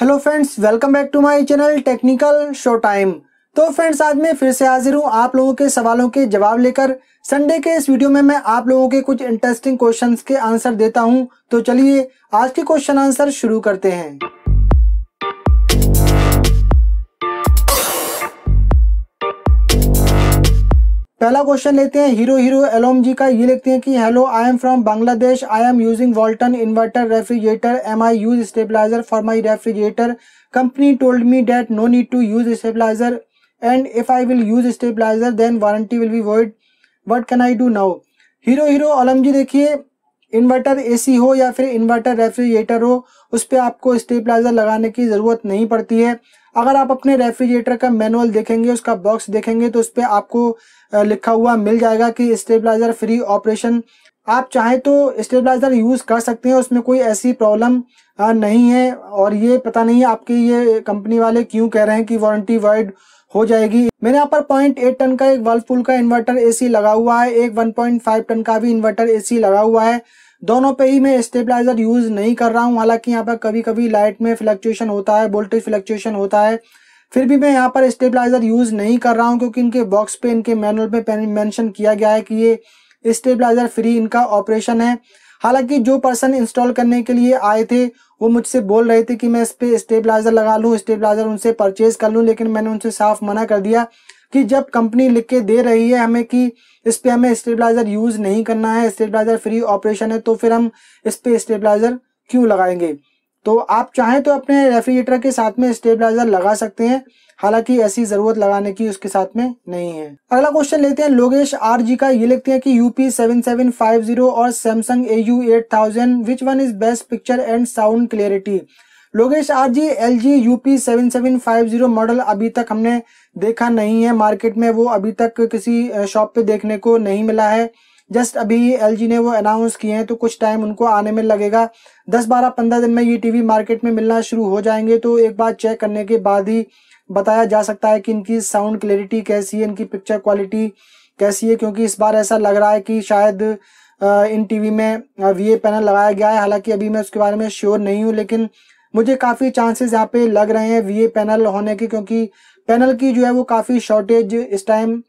Hello friends welcome back to my channel technical show time तो friends आज मैं फिर से हाजिर हूँ आप लोगों के सवालों के जवाब लेकर संडे के इस वीडियो में मैं आप लोगों के कुछ इंटरेस्टिंग क्वेश्चंस के आंसर देता हूँ तो चलिए आज के क्वेश्चन आंसर शुरू करते हैं पहला क्वेश्चन लेते हैं हीरो हीरो एलोम जी का ये लिखते हैं कि hello I am from Bangladesh I am using Walton inverter refrigerator am I use stabilizer for my refrigerator company told me that no need to use stabilizer and if I will use stabilizer then warranty will be void what can I do now Hero Hero Alom ji देखिए inverter सी हो या फिर inverter refrigerator हो उस पर आपको stabiliser लगाने की ज़रूरत नहीं पड़ती है अगर आप अपने रेफ्रिजरेटर का मैनुअल देखेंगे उसका बॉक्स देखेंगे तो उस पर आपको लिखा हुआ मिल जाएगा कि स्टेबलाइजर फ्री ऑपरेशन आप चाहें तो स्टेबलाइजर यूज़ कर सकते हैं उसमें कोई ऐसी प्रॉब्लम नहीं है और ये पता नहीं है आपके ये कंपनी वाले क्यों कह रहे हैं कि वारंटी वाइड हो जाएगी मैंने यहाँ पर पॉइंट एट टन का एक वर्लपूल का इन्वर्टर एसी लगा हुआ है एक 1.5 टन का भी इन्वर्टर एसी लगा हुआ है दोनों पे ही मैं स्टेबलाइजर यूज नहीं कर रहा हूँ हालांकि यहाँ पर कभी कभी लाइट में फ्लक्चुएशन होता है वोल्टेज फ्लक्चुएशन होता है फिर भी मैं यहाँ पर स्टेबलाइजर यूज नहीं कर रहा हूँ क्योंकि इनके बॉक्स पे इनके मैनुअल पे मैंशन किया गया है कि ये स्टेबलाइजर फ्री इनका ऑपरेशन है हालांकि जो पर्सन इंस्टॉल करने के लिए आए थे वो मुझसे बोल रहे थे कि मैं इस पर स्टेबलाइजर लगा लूँ स्टेबलाइजर उनसे परचेज कर लूँ लेकिन मैंने उनसे साफ मना कर दिया कि जब कंपनी लिख के दे रही है हमें कि इस पर हमें स्टेबलाइजर यूज़ नहीं करना है स्टेबलाइजर फ्री ऑपरेशन है तो फिर हम इस पर स्टेबलाइजर क्यों लगाएंगे तो आप चाहें तो अपने रेफ्रिजरेटर के साथ में स्टेबलाइजर लगा सकते हैं हालांकि ऐसी जरूरत लगाने की उसके साथ में नहीं है अगला क्वेश्चन लेते हैं लोगेश आर जी का ये लिखते हैं कि UP seven seven five zero और Samsung A U eight thousand which one is best picture and sound clarity Lokesh R ji L G U P seven seven five zero model अभी तक हमने देखा नहीं है मार्केट में वो अभी तक किसी शॉप पे देखने को नहीं मिला है जस्ट अभी एल जी ने वो अनाउंस किए हैं तो कुछ टाइम उनको आने में लगेगा दस बारह पंद्रह दिन में ये टीवी मार्केट में मिलना शुरू हो जाएंगे तो एक बार चेक करने के बाद ही बताया जा सकता है कि इनकी साउंड क्लैरिटी कैसी है इनकी पिक्चर क्वालिटी कैसी है क्योंकि इस बार ऐसा लग रहा है कि शायद इन टीवी में वी पैनल लगाया गया है हालांकि अभी मैं उसके बारे में श्योर नहीं हूँ लेकिन मुझे काफ़ी चांसेस यहाँ पे लग रहे हैं वीए पैनल होने के क्योंकि पैनल की जो है वो काफ़ी शॉर्टेज इस टाइम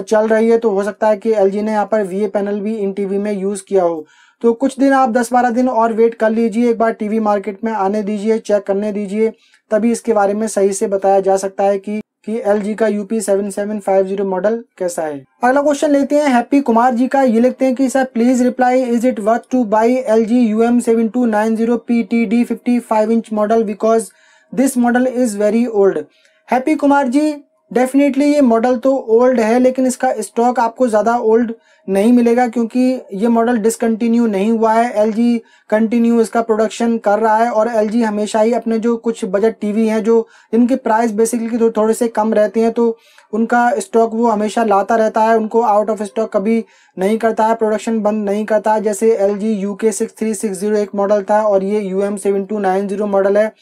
चल रही है तो हो सकता है कि एलजी ने यहाँ पर वीए पैनल भी इन टीवी में यूज़ किया हो तो कुछ दिन आप 10-12 दिन और वेट कर लीजिए एक बार टीवी मार्केट में आने दीजिए चेक करने दीजिए तभी इसके बारे में सही से बताया जा सकता है कि कि एल का UP seven seven five zero model कैसा है अगला क्वेश्चन लेते हैं हैप्पी कुमार जी का ये लिखते हैं कि sir please reply is it worth to buy L G U M seven two nine zero P T D fifty five inch model because this model is very old Happy Kumar ji definitely ये model तो old है लेकिन इसका stock आपको ज़्यादा old नहीं मिलेगा क्योंकि ये मॉडल डिसकंटिन्यू नहीं हुआ है जी कंटिन्यू इसका प्रोडक्शन कर रहा है और जी हमेशा ही अपने जो कुछ बजट टीवी हैं जो जिनके प्राइस बेसिकली तो थोड़े से कम रहते हैं तो उनका स्टॉक वो हमेशा लाता रहता है उनको आउट ऑफ स्टॉक कभी नहीं करता है प्रोडक्शन बंद नहीं करता है जैसे L G U K six three six zero एक मॉडल था और ये U M seven two nine zero model है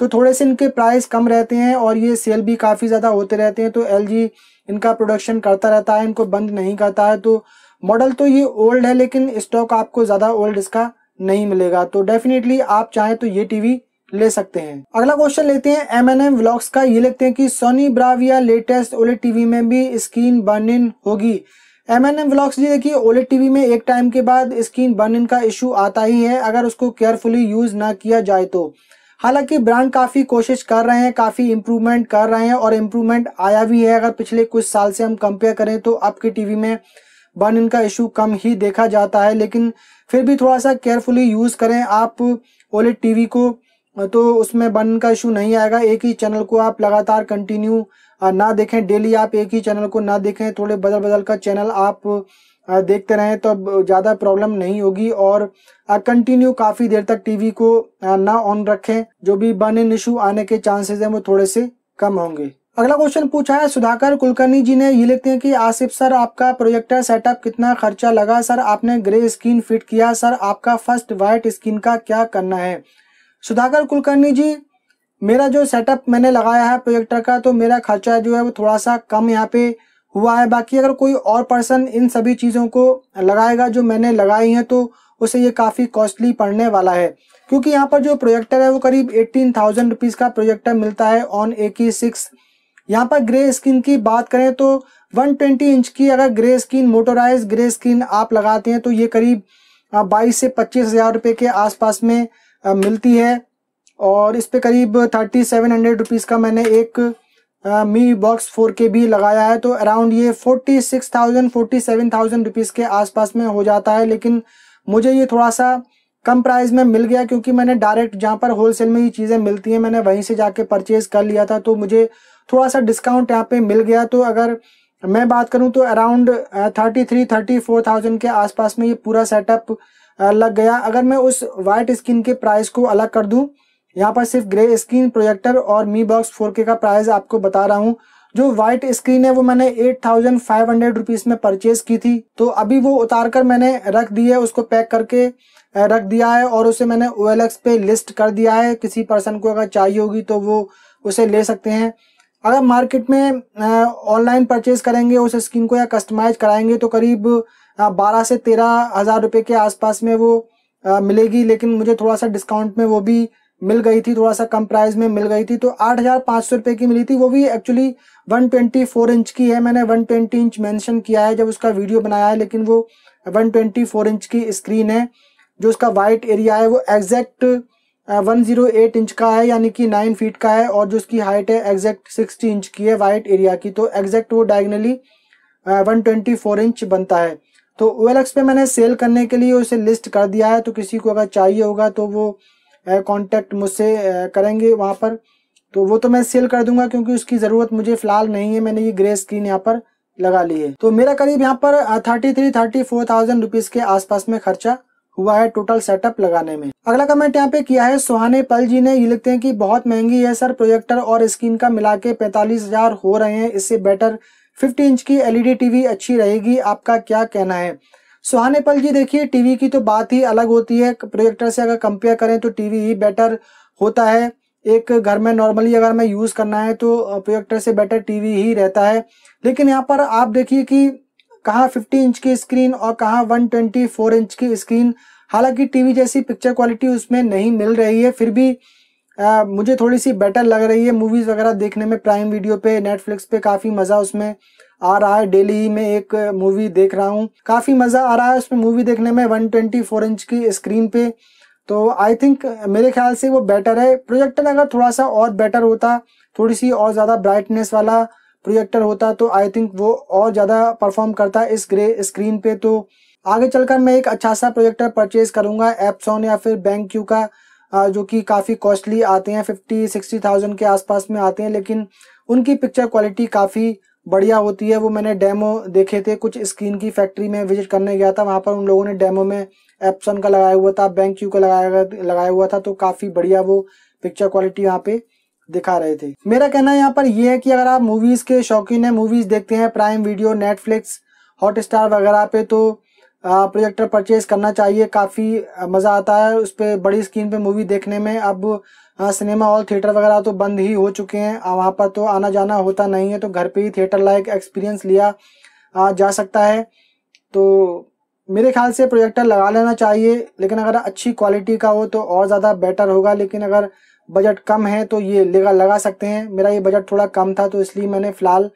तो थोड़े से इनके प्राइस कम रहते हैं और ये सेल भी काफ़ी ज़्यादा होते रहते हैं तो एल इनका प्रोडक्शन करता रहता है इनको बंद नहीं करता है तो मॉडल तो ये ओल्ड है लेकिन स्टॉक आपको ज़्यादा ओल्ड इसका नहीं मिलेगा तो डेफिनेटली आप चाहें तो ये टीवी ले सकते हैं अगला क्वेश्चन लेते हैं एम एन एम व्लॉग्स का ये लिखते हैं कि Sony Bravia latest OLED TV में भी स्क्रीन बर्न इन होगी M N M vlogs ji देखिए ओले टीवी में एक टाइम के बाद स्क्रीन बर्न इन का इशू आता ही है अगर उसको केयरफुली यूज ना किया जाए तो हालांकि ब्रांड काफ़ी कोशिश कर रहे हैं काफ़ी इम्प्रूवमेंट कर रहे हैं और इम्प्रूवमेंट आया भी है अगर पिछले कुछ साल से हम कंपेयर करें तो अब की टी में बन इनका का इशू कम ही देखा जाता है लेकिन फिर भी थोड़ा सा केयरफुली यूज़ करें आप ओलेट टी को तो उसमें बर्न का इशू नहीं आएगा एक ही चैनल को आप लगातार कंटिन्यू ना देखें डेली आप एक ही चैनल को ना देखें थोड़े बदल बदल का चैनल आप देखते रहें तो ज़्यादा प्रॉब्लम नहीं होगी और कंटिन्यू काफ़ी देर तक टीवी को ना ऑन रखें जो भी बर्न इन इशू आने के चांसेस हैं वो थोड़े से कम होंगे अगला क्वेश्चन पूछा है सुधाकर कुलकर्णी जी ने ये लिखते हैं कि आसिफ सर आपका प्रोजेक्टर सेटअप कितना खर्चा लगा सर आपने ग्रे स्क्रीन फिट किया सर आपका फर्स्ट वाइट स्क्रीन का क्या करना है सुधाकर कुलकर्णी जी मेरा जो सेटअप मैंने लगाया है प्रोजेक्टर का तो मेरा खर्चा जो है वो थोड़ा सा कम यहाँ पे हुआ है बाकी अगर कोई और पर्सन इन सभी चीज़ों को लगाएगा जो मैंने लगाई हैं तो उसे ये काफ़ी कॉस्टली पड़ने वाला है क्योंकि यहाँ पर जो प्रोजेक्टर है वो करीब एट्टीन थाउजेंड रुपीज़ का प्रोजेक्टर मिलता है ऑन ए की सिक्स यहाँ पर ग्रे स्किन की बात करें तो 120 इंच की अगर grey screen motorised grey screen आप लगाते हैं तो ये करीब बाईस से पच्चीस हज़ार रुपये के आसपास में मिलती है और इस पर करीब थर्टी सेवन हंड्रेड रुपीज़ का मैंने एक मी बॉक्स फोर के भी लगाया है तो अराउंड ये forty six thousand forty seven thousand rupees के आसपास में हो जाता है लेकिन मुझे ये थोड़ा सा कम प्राइस में मिल गया क्योंकि मैंने डायरेक्ट जहाँ पर होलसेल में ये चीज़ें मिलती हैं मैंने वहीं से जाके परचेज़ कर लिया था तो मुझे थोड़ा सा डिस्काउंट यहाँ पे मिल गया तो अगर मैं बात करूँ तो around thirty three thirty four thousand के आसपास में ये पूरा सेटअप लग गया अगर मैं उस वाइट स्किन के प्राइस को अलग कर दूँ यहाँ पर सिर्फ ग्रे स्क्रीन प्रोजेक्टर और मी बॉक्स फोर का प्राइस आपको बता रहा हूँ जो व्हाइट स्क्रीन है वो मैंने eight thousand five hundred rupees में परचेज की थी तो अभी वो उतार कर मैंने रख दी है उसको पैक करके रख दिया है और उसे मैंने ओ पे लिस्ट कर दिया है किसी पर्सन को अगर चाहिए होगी तो वो उसे ले सकते हैं अगर मार्केट में ऑनलाइन परचेज करेंगे उस स्क्रीन को या कस्टमाइज कराएंगे तो करीब बारह से तेरह हज़ार रुपये के आसपास में वो आ, मिलेगी लेकिन मुझे थोड़ा सा डिस्काउंट में वो भी मिल गई थी थोड़ा सा कम प्राइस में मिल गई थी तो आठ हजार पाँच सौ रुपये की मिली थी वो भी actually one twenty four inch की है मैंने वन ट्वेंटी इंच मेंशन किया है जब उसका वीडियो बनाया है लेकिन वो वन ट्वेंटी फोर इंच की स्क्रीन है जो उसका वाइट एरिया है वो exact one zero eight inch का है यानी कि नाइन फीट का है और जो उसकी हाइट है एग्जैक्ट सिक्सटी इंच की है वाइट एरिया की तो एग्जैक्ट वो diagonally one twenty four inch बनता है तो ओ पे मैंने सेल करने के लिए उसे लिस्ट कर दिया है तो किसी को अगर चाहिए होगा तो वो कॉन्टेक्ट मुझसे करेंगे वहाँ पर तो वो तो मैं सेल कर दूंगा क्योंकि उसकी ज़रूरत मुझे फ़िलहाल नहीं है मैंने ये ग्रे स्क्रीन यहाँ पर लगा ली है तो मेरा करीब यहाँ पर thirty three thirty four thousand rupees के आसपास में खर्चा हुआ है टोटल सेटअप लगाने में अगला कमेंट यहाँ पे किया है सुहाने पल जी ने ये लिखते हैं कि बहुत महंगी है सर प्रोजेक्टर और स्क्रीन का मिला के पैंतालीस हजार हो रहे हैं इससे बेटर फिफ्टी इंच की एलईडी टीवी e अच्छी रहेगी आपका क्या कहना है सुहानेपल जी देखिए टीवी की तो बात ही अलग होती है प्रोजेक्टर से अगर कंपेयर करें तो टीवी ही बेटर होता है एक घर में नॉर्मली अगर मैं यूज़ करना है तो प्रोजेक्टर से बेटर टीवी ही रहता है लेकिन यहाँ पर आप देखिए कि कहाँ 50 इंच की स्क्रीन और कहाँ 124 इंच की स्क्रीन हालांकि टीवी जैसी पिक्चर क्वालिटी उसमें नहीं मिल रही है फिर भी आ, मुझे थोड़ी सी बेटर लग रही है मूवीज़ वगैरह देखने में प्राइम वीडियो पे नेटफ्लिक्स पे काफ़ी मज़ा उसमें आ रहा है डेली में एक मूवी देख रहा हूँ काफ़ी मज़ा आ रहा है उसमें मूवी देखने में 124 इंच की स्क्रीन पे तो आई थिंक मेरे ख्याल से वो बेटर है प्रोजेक्टर अगर थोड़ा सा और बेटर होता थोड़ी सी और ज़्यादा ब्राइटनेस वाला प्रोजेक्टर होता तो आई थिंक वो और ज़्यादा परफॉर्म करता इस ग्रे स्क्रीन पे तो आगे चलकर मैं एक अच्छा सा प्रोजेक्टर परचेज करूंगा एप्सॉन या फिर बैंक क्यू का जो कि काफ़ी कॉस्टली आते हैं फिफ्टी सिक्सटी थाउजेंड के आसपास में आते हैं लेकिन उनकी पिक्चर क्वालिटी काफ़ी बढ़िया होती है वो मैंने डेमो देखे थे कुछ स्क्रीन की फैक्ट्री में विजिट करने गया था वहाँ पर उन लोगों ने डेमो में एप्सन का लगाया हुआ था बैंक क्यू का लगाया लगाया हुआ था तो काफ़ी बढ़िया वो पिक्चर क्वालिटी यहाँ पे दिखा रहे थे मेरा कहना यहाँ पर यह है कि अगर आप मूवीज़ के शौकीन हैं मूवीज़ देखते हैं प्राइम वीडियो नेटफ्लिक्स हॉटस्टार वगैरह पे तो प्रोजेक्टर परचेज करना चाहिए काफ़ी मज़ा आता है उस पर बड़ी स्क्रीन पे मूवी देखने में अब सिनेमा हॉल थिएटर वगैरह तो बंद ही हो चुके हैं वहाँ पर तो आना जाना होता नहीं है तो घर पे ही थिएटर लाइक एक्सपीरियंस लिया जा सकता है तो मेरे ख्याल से प्रोजेक्टर लगा लेना चाहिए लेकिन अगर अच्छी क्वालिटी का हो तो और ज़्यादा बेटर होगा लेकिन अगर बजट कम है तो ये लगा लगा सकते हैं मेरा ये बजट थोड़ा कम था तो इसलिए मैंने फ़िलहाल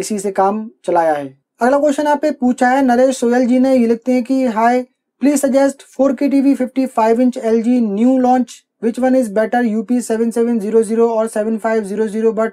इसी से काम चलाया है अगला क्वेश्चन आप पे पूछा है नरेश सोयल जी ने ये लिखते हैं कि hi please suggest four K TV fifty five inch L G new launch which one is better UP seven seven zero zero और seven five zero zero but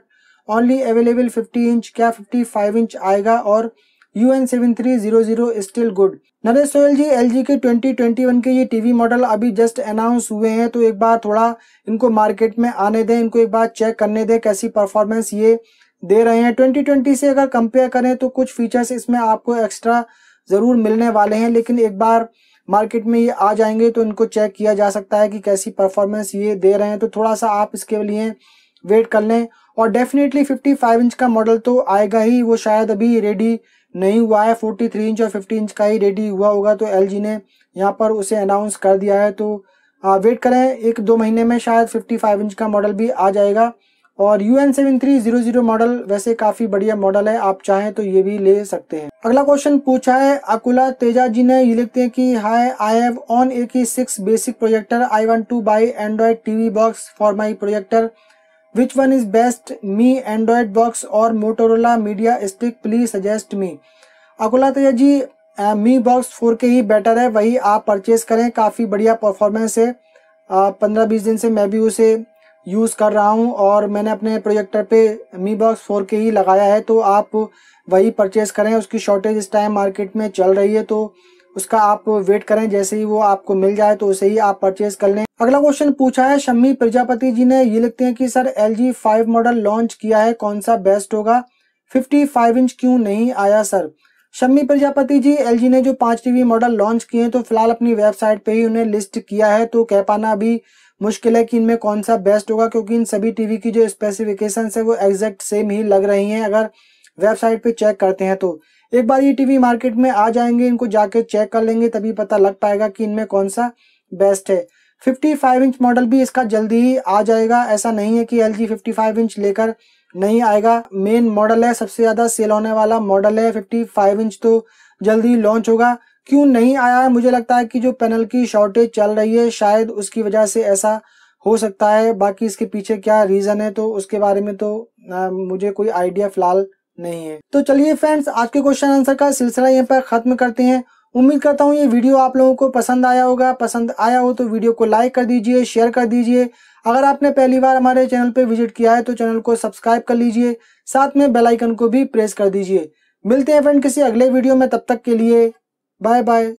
only available fifty inch क्या fifty five inch आएगा और U N seven three zero zero still good Naresh Soyal ji L G के twenty twenty one के ये TV model अभी just announce हुए हैं तो एक बार थोड़ा इनको मार्केट में आने दें इनको एक बार चेक करने दें कैसी परफॉर्मेंस ये दे रहे हैं 2020 से अगर कंपेयर करें तो कुछ फीचर्स इसमें आपको एक्स्ट्रा ज़रूर मिलने वाले हैं लेकिन एक बार मार्केट में ये आ जाएंगे तो इनको चेक किया जा सकता है कि कैसी परफॉर्मेंस ये दे रहे हैं तो थोड़ा सा आप इसके लिए वेट कर लें और डेफिनेटली 55 इंच का मॉडल तो आएगा ही वो शायद अभी रेडी नहीं हुआ है 43 इंच और 50 इंच का ही रेडी हुआ होगा तो एल ने यहाँ पर उसे अनाउंस कर दिया है तो वेट करें एक दो महीने में शायद 55 इंच का मॉडल भी आ जाएगा और U N seven three zero zero model वैसे काफी बढ़िया मॉडल है आप चाहें तो ये भी ले सकते हैं अगला क्वेश्चन पूछा है अकुला तेजा जी ने ये लिखते हैं कि हाय I have on a K six basic projector I want to buy Android TV box for my projector which one is best Mi Android box और Motorola media stick please suggest me Akula Teja ji Mi box four K ही better है वही आप purchase करें काफ़ी बढ़िया performance है पंद्रह बीस दिन से मैं भी उसे यूज़ कर रहा हूँ और मैंने अपने प्रोजेक्टर पे मी बॉक्स फोर के ही लगाया है तो आप वही परचेज़ करें उसकी शॉर्टेज इस टाइम मार्केट में चल रही है तो उसका आप वेट करें जैसे ही वो आपको मिल जाए तो उसे ही आप परचेज कर लें अगला क्वेश्चन पूछा है शम्मी प्रजापति जी ने ये लिखते हैं कि sir L G five model launch किया है कौन सा बेस्ट होगा फिफ्टी फाइव इंच क्यों नहीं आया sir Shammi Prajapati ji L G ने जो पांच टीवी मॉडल लॉन्च किए हैं तो फिलहाल अपनी वेबसाइट पे ही उन्हें लिस्ट किया है तो कह पाना अभी मुश्किल है कि इनमें कौन सा बेस्ट होगा क्योंकि इन सभी टीवी की जो स्पेसिफिकेशन है वो एग्जैक्ट सेम ही लग रही हैं अगर वेबसाइट पे चेक करते हैं तो एक बार ये टीवी मार्केट में आ जाएंगे इनको जाके चेक कर लेंगे तभी पता लग पाएगा कि इनमें कौन सा बेस्ट है फिफ्टी इंच मॉडल भी इसका जल्दी ही आ जाएगा ऐसा नहीं है कि एल जी इंच लेकर नहीं आएगा मेन मॉडल है सबसे ज़्यादा सेल होने वाला मॉडल है फिफ्टी इंच तो जल्दी लॉन्च होगा क्यों नहीं आया है मुझे लगता है कि जो पैनल की शॉर्टेज चल रही है शायद उसकी वजह से ऐसा हो सकता है बाकी इसके पीछे क्या रीज़न है तो उसके बारे में तो आ, मुझे कोई आइडिया फिलहाल नहीं है तो चलिए फ्रेंड्स आज के क्वेश्चन आंसर का सिलसिला यहाँ पर ख़त्म करते हैं उम्मीद करता हूँ ये वीडियो आप लोगों को पसंद आया होगा पसंद आया हो तो वीडियो को लाइक कर दीजिए शेयर कर दीजिए अगर आपने पहली बार हमारे चैनल पर विजिट किया है तो चैनल को सब्सक्राइब कर लीजिए साथ में बेलाइकन को भी प्रेस कर दीजिए मिलते हैं फ्रेंड किसी अगले वीडियो में तब तक के लिए Bye bye.